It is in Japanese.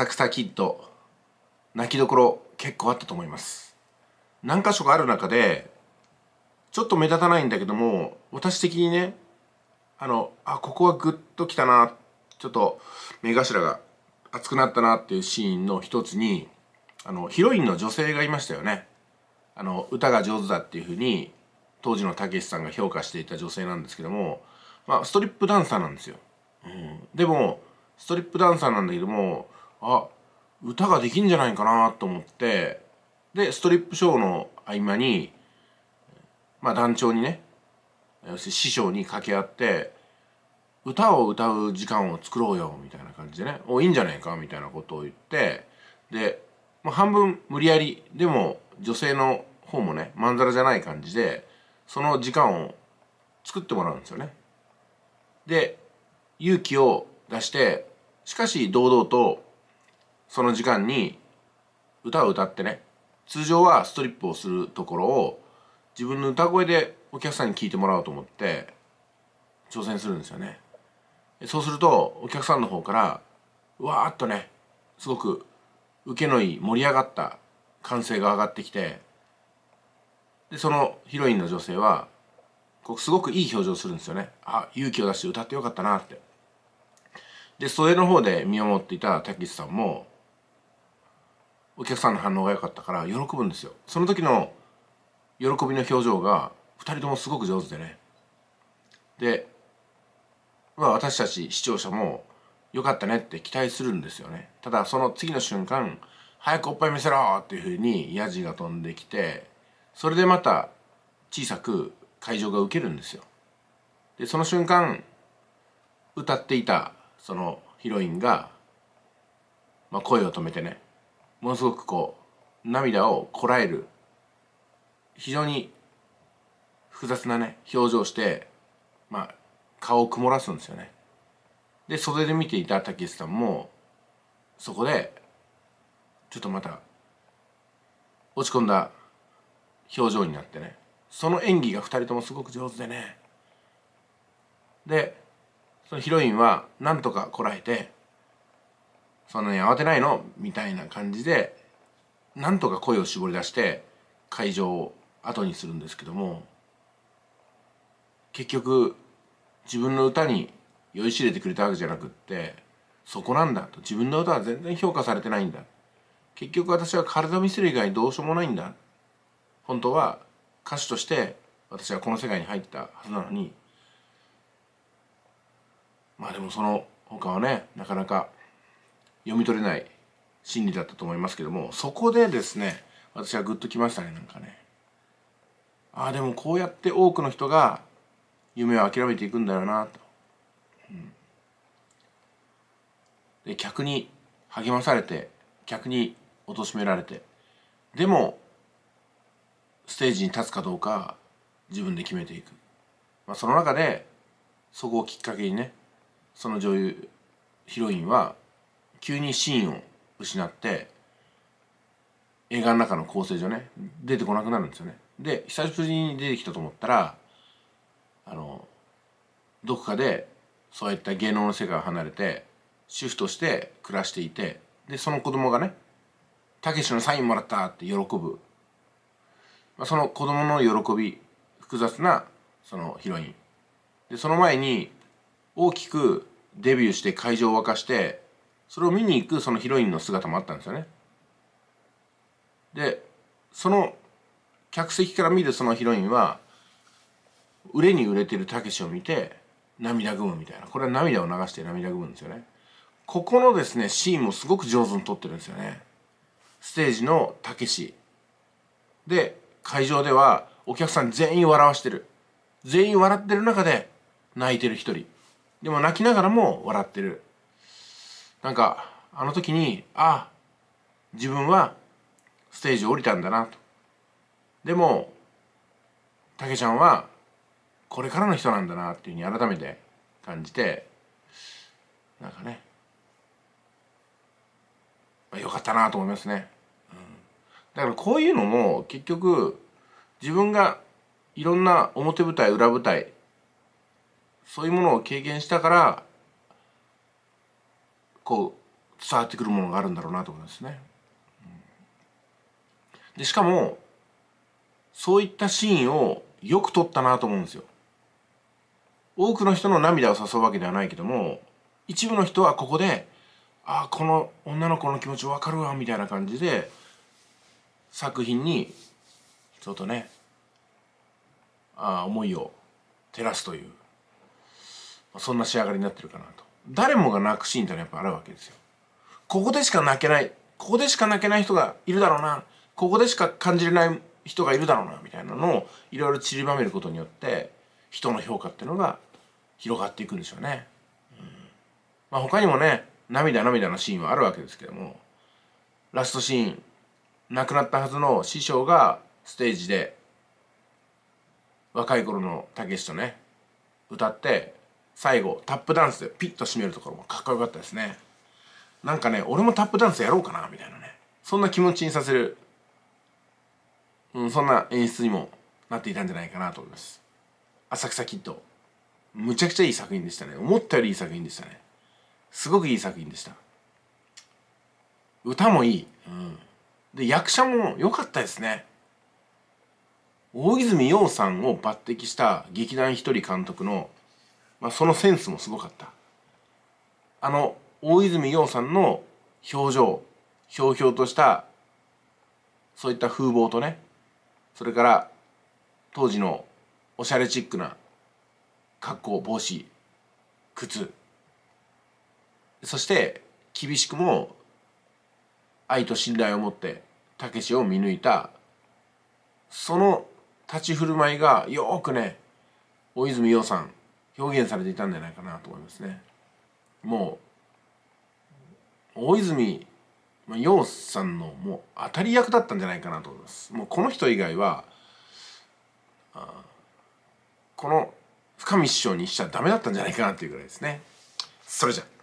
サクサキッド泣きどころ結構あったと思います何箇所かある中でちょっと目立たないんだけども私的にねあのあここはグッときたなちょっと目頭が熱くなったなっていうシーンの一つにあのヒロインの女性がいましたよねあの歌が上手だっていうふうに当時のたけしさんが評価していた女性なんですけども、まあ、ストリップダンサーなんですよ、うん、でもストリップダンサーなんだけどもあ歌ができんじゃないかなと思ってでストリップショーの合間にまあ団長にね師匠に掛け合って歌を歌う時間を作ろうよみたいな感じでねおいいんじゃないかみたいなことを言ってで、まあ、半分無理やりでも女性の方もねまんざらじゃない感じでその時間を作ってもらうんですよね。で勇気を出してしかし堂々とその時間に歌を歌ってね通常はストリップをするところを自分の歌声でお客さんに聞いてもらおうと思って挑戦するんですよねそうするとお客さんの方からわーっとねすごく受けのいい盛り上がった歓声が上がってきてでそのヒロインの女性はこうすごくいい表情するんですよねあ勇気を出して歌ってよかったなってでそれの方で見守っていたたけしさんもお客さんの反応が良かったから喜ぶんですよその時の喜びの表情が2人ともすごく上手でねで、まあ、私たち視聴者も良かったねって期待するんですよねただその次の瞬間早くおっぱい見せろっていうふうにヤジが飛んできてそれでまた小さく会場が受けるんですよでその瞬間歌っていたそのヒロインが、まあ、声を止めてねものすごくこう涙をこらえる非常に複雑なね表情をしてまあ顔を曇らすんですよねで袖で見ていた武内さんもそこでちょっとまた落ち込んだ表情になってねその演技が2人ともすごく上手でねでそのヒロインはなんとかこらえてそんなに慌てないのみたいな感じでなんとか声を絞り出して会場を後にするんですけども結局自分の歌に酔いしれてくれたわけじゃなくってそこなんだと自分の歌は全然評価されてないんだ結局私は体見せる以外どうしようもないんだ本当は歌手として私はこの世界に入ったはずなのにまあでもその他はねなかなか読み取れない心理だったと思いますけどもそこでですね私はグッときましたねなんかねああでもこうやって多くの人が夢を諦めていくんだよなと、うん、で客に励まされて客に貶められてでもステージに立つかどうか自分で決めていく、まあ、その中でそこをきっかけにねその女優ヒロインは急にシーンを失って映画の中の構成上ね出てこなくなるんですよねで久しぶりに出てきたと思ったらあのどこかでそういった芸能の世界を離れて主婦として暮らしていてでその子供がね「たけしのサインもらった!」って喜ぶ、まあ、その子供の喜び複雑なそのヒロインでその前に大きくデビューして会場を沸かしてそれを見に行くそのヒロインの姿もあったんですよねでその客席から見るそのヒロインは売れに売れてるたけしを見て涙ぐむみたいなこれは涙を流して涙ぐむんですよねここのですねシーンもすごく上手に撮ってるんですよねステージのたけしで会場ではお客さん全員笑わしてる全員笑ってる中で泣いてる一人でも泣きながらも笑ってるなんかあの時にあ自分はステージを降りたんだなとでもたけちゃんはこれからの人なんだなっていうふうに改めて感じてなんかね、まあ、よかったなと思いますね、だからこういうのも結局自分がいろんな表舞台裏舞台そういうものを経験したからこう伝わってくるものがあるんだろうなと思いますね。でしかもそういったシーンをよく撮ったなと思うんですよ。多くの人の涙を誘うわけではないけども一部の人はここで「ああこの女の子の気持ち分かるわ」みたいな感じで作品にちょっとねあ思いを照らすというそんな仕上がりになってるかなと。誰もが泣くシーンってのはやっぱあるわけですよ。ここでしか泣けない。ここでしか泣けない人がいるだろうな。ここでしか感じれない人がいるだろうな。みたいなのをいろいろ散りばめることによって、人の評価っていうのが広がっていくんでしょうね。まあ他にもね、涙涙のシーンはあるわけですけども、ラストシーン、亡くなったはずの師匠がステージで若い頃のたけしとね歌って最後タップダンスでピッと締めるところもかっこよかったですねなんかね俺もタップダンスやろうかなみたいなねそんな気持ちにさせる、うん、そんな演出にもなっていたんじゃないかなと思います浅草キッドむちゃくちゃいい作品でしたね思ったよりいい作品でしたねすごくいい作品でした歌もいい、うん、で役者も良かったですね大泉洋さんを抜擢した劇団ひとり監督のまあ、そのセンスもすごかったあの大泉洋さんの表情ひょうひょうとしたそういった風貌とねそれから当時のおしゃれチックな格好帽子靴そして厳しくも愛と信頼を持ってたけしを見抜いたその立ち振る舞いがよくね大泉洋さん表現されていたんじゃないかなと思いますね。もう大泉洋さんのもう当たり役だったんじゃないかなと思います。もうこの人以外はこの深見師匠にしちゃダメだったんじゃないかなっていうぐらいですね。それじゃあ